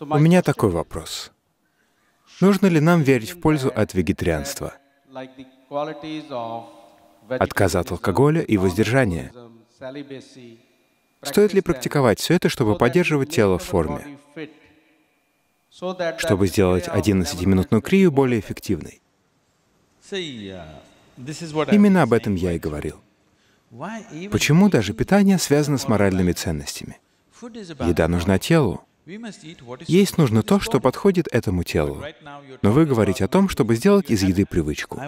У меня такой вопрос. Нужно ли нам верить в пользу от вегетарианства? Отказ от алкоголя и воздержания? Стоит ли практиковать все это, чтобы поддерживать тело в форме? Чтобы сделать 11-минутную крию более эффективной? Именно об этом я и говорил. Почему даже питание связано с моральными ценностями? Еда нужна телу. Есть нужно то, что подходит этому телу. Но вы говорите о том, чтобы сделать из еды привычку.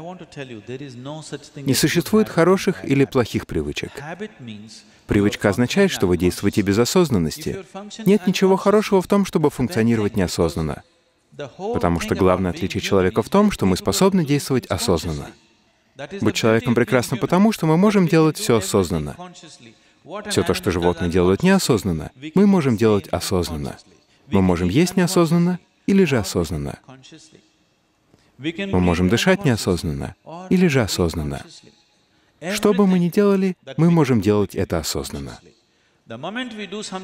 Не существует хороших или плохих привычек. Привычка означает, что вы действуете без осознанности. Нет ничего хорошего в том, чтобы функционировать неосознанно. Потому что главное отличие человека в том, что мы способны действовать осознанно. Быть человеком прекрасно потому, что мы можем делать все осознанно. Все то, что животные делают неосознанно, мы можем делать осознанно. Мы можем есть неосознанно или же осознанно. Мы можем дышать неосознанно или же осознанно. Что бы мы ни делали, мы можем делать это осознанно.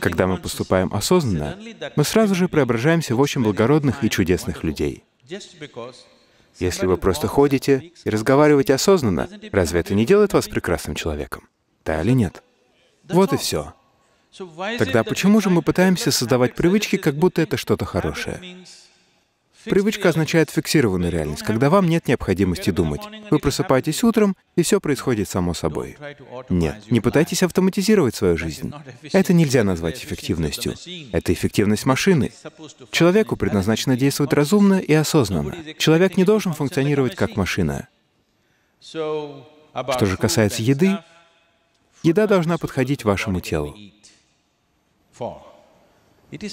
Когда мы поступаем осознанно, мы сразу же преображаемся в очень благородных и чудесных людей. Если вы просто ходите и разговариваете осознанно, разве это не делает вас прекрасным человеком? Да или нет? Вот и все. Тогда почему же мы пытаемся создавать привычки, как будто это что-то хорошее? Привычка означает фиксированную реальность, когда вам нет необходимости думать. Вы просыпаетесь утром, и все происходит само собой. Нет, не пытайтесь автоматизировать свою жизнь. Это нельзя назвать эффективностью. Это эффективность машины. Человеку предназначено действовать разумно и осознанно. Человек не должен функционировать как машина. Что же касается еды, Еда должна подходить вашему телу,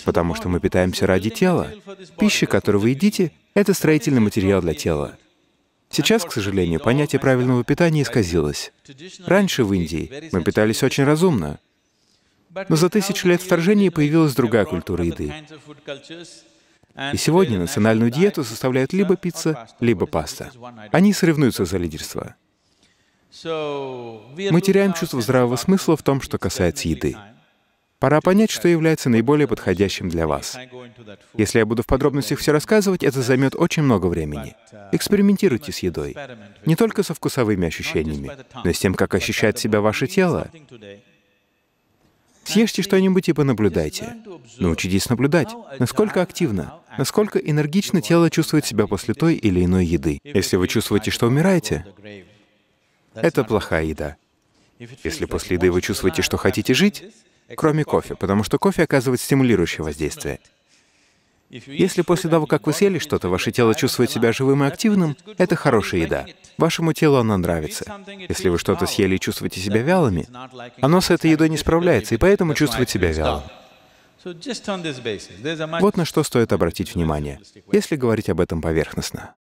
потому что мы питаемся ради тела. Пища, которую вы едите, — это строительный материал для тела. Сейчас, к сожалению, понятие правильного питания исказилось. Раньше в Индии мы питались очень разумно, но за тысячу лет вторжения появилась другая культура еды. И сегодня национальную диету составляют либо пицца, либо паста. Они соревнуются за лидерство. Мы теряем чувство здравого смысла в том, что касается еды. Пора понять, что является наиболее подходящим для вас. Если я буду в подробностях все рассказывать, это займет очень много времени. Uh, Экспериментируйте с едой. Не только со вкусовыми ощущениями, но и с тем, как ощущает себя ваше тело. Съешьте что-нибудь и понаблюдайте. Научитесь наблюдать, насколько активно, насколько энергично тело чувствует себя после той или иной еды. Если вы чувствуете, что умираете, это плохая еда. Если после еды вы чувствуете, что хотите жить, кроме кофе, потому что кофе оказывает стимулирующее воздействие. Если после того, как вы съели что-то, ваше тело чувствует себя живым и активным, это хорошая еда. Вашему телу она нравится. Если вы что-то съели и чувствуете себя вялыми, оно с этой едой не справляется, и поэтому чувствует себя вялым. Вот на что стоит обратить внимание, если говорить об этом поверхностно.